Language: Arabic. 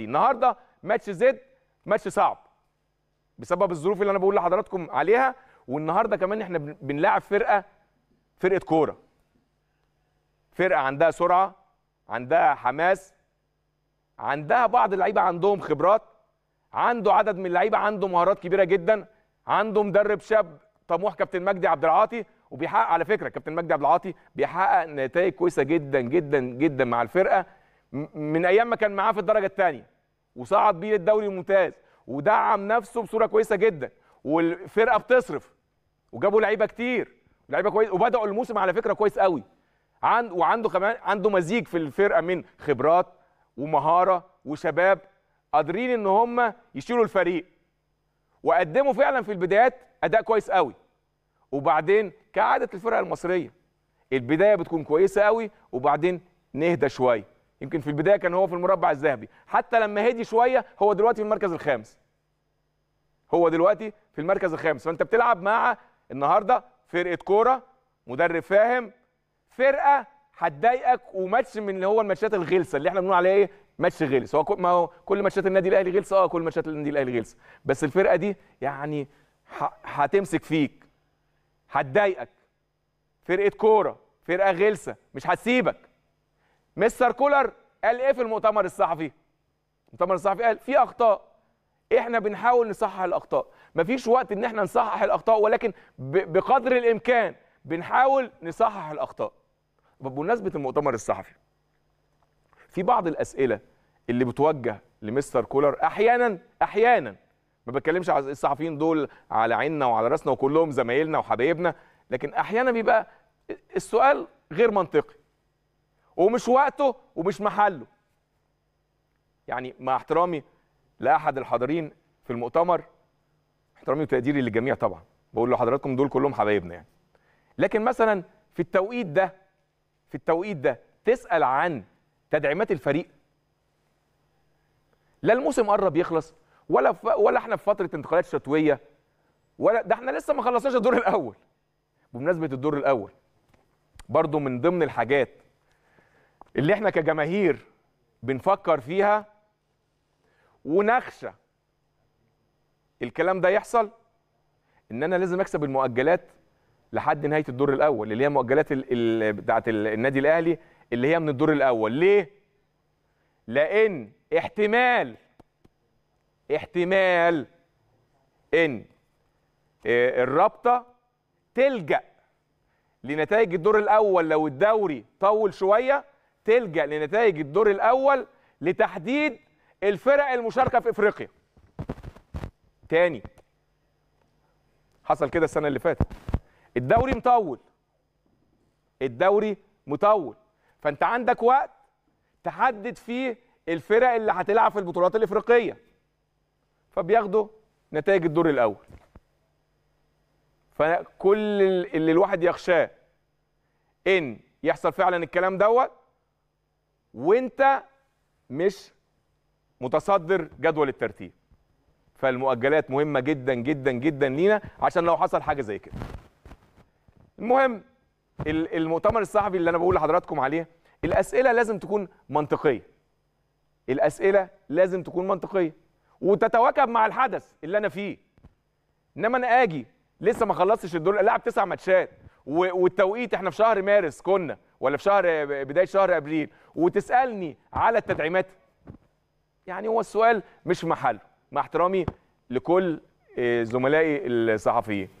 دي النهارده ماتش زد ماتش صعب بسبب الظروف اللي انا بقول لحضراتكم عليها والنهارده كمان احنا بنلاعب فرقه فرقه كوره فرقه عندها سرعه عندها حماس عندها بعض اللعيبه عندهم خبرات عنده عدد من اللعيبه عنده مهارات كبيره جدا عنده مدرب شاب طموح كابتن مجدي عبد العاطي وبيحقق على فكره كابتن مجدي عبد العاطي بيحقق نتائج كويسه جدا جدا جدا مع الفرقه من ايام ما كان معاه في الدرجه الثانيه وصعد بيه الدوري الممتاز ودعم نفسه بصوره كويسه جدا والفرقه بتصرف وجابوا لعيبه كتير لعيبه كويس وبداوا الموسم على فكره كويس قوي عند وعنده كمان عنده مزيج في الفرقه من خبرات ومهاره وشباب قادرين ان هم يشيلوا الفريق وقدموا فعلا في البدايات اداء كويس قوي وبعدين كعاده الفرق المصريه البدايه بتكون كويسه قوي وبعدين نهدى شويه يمكن في البدايه كان هو في المربع الذهبي حتى لما هدي شويه هو دلوقتي في المركز الخامس هو دلوقتي في المركز الخامس فانت بتلعب مع النهارده فرقه كوره مدرب فاهم فرقه هتضايقك وماتش من اللي هو الماتشات الغلسه اللي احنا بنقول عليها ايه ماتش غلس هو ما هو كل ماتشات النادي الاهلي غلسه اه كل ماتشات النادي الاهلي غلسه بس الفرقه دي يعني هتمسك فيك هتضايقك فرقه كوره فرقه غلسه مش هتسيبك مستر كولر قال ايه في المؤتمر الصحفي المؤتمر الصحفي قال في اخطاء احنا بنحاول نصحح الاخطاء مفيش وقت ان احنا نصحح الاخطاء ولكن بقدر الامكان بنحاول نصحح الاخطاء بمناسبه المؤتمر الصحفي في بعض الاسئله اللي بتوجه لمستر كولر احيانا احيانا ما بتكلمش على الصحفيين دول على عيننا وعلى راسنا وكلهم زمايلنا وحبايبنا لكن احيانا بيبقى السؤال غير منطقي ومش وقته ومش محله يعني مع احترامي لاحد الحاضرين في المؤتمر احترامي وتقديري للجميع طبعا بقول لحضراتكم دول كلهم حبايبنا يعني لكن مثلا في التوقيت ده في التوقيت ده تسال عن تدعيمات الفريق لا الموسم قرب يخلص ولا ف... ولا احنا في فتره انتقالات شتويه ولا ده احنا لسه ما خلصناش الدور الاول بمناسبه الدور الاول برضو من ضمن الحاجات اللي احنا كجماهير بنفكر فيها ونخشى الكلام ده يحصل ان انا لازم اكسب المؤجلات لحد نهايه الدور الاول اللي هي مؤجلات بتاعه النادي الاهلي اللي هي من الدور الاول ليه لان احتمال احتمال ان آه، الرابطه تلجا لنتائج الدور الاول لو الدوري طول شويه تلجا لنتائج الدور الاول لتحديد الفرق المشاركه في افريقيا تاني حصل كده السنه اللي فاتت الدوري مطول الدوري مطول فانت عندك وقت تحدد فيه الفرق اللي هتلعب في البطولات الافريقيه فبياخدوا نتائج الدور الاول فكل اللي الواحد يخشاه ان يحصل فعلا الكلام دوت وانت مش متصدر جدول الترتيب فالمؤجلات مهمه جدا جدا جدا لينا عشان لو حصل حاجه زي كده المهم المؤتمر الصحفي اللي انا بقول لحضراتكم عليه الاسئله لازم تكون منطقيه الاسئله لازم تكون منطقيه وتتواكب مع الحدث اللي انا فيه انما انا اجي لسه ما خلصتش الدور لاعب تسع ماتشات والتوقيت احنا في شهر مارس كنا ولا في شهر بدايه شهر ابريل وتسالني على التدعيمات يعني هو السؤال مش محله مع احترامي لكل آه، زملائي الصحفيين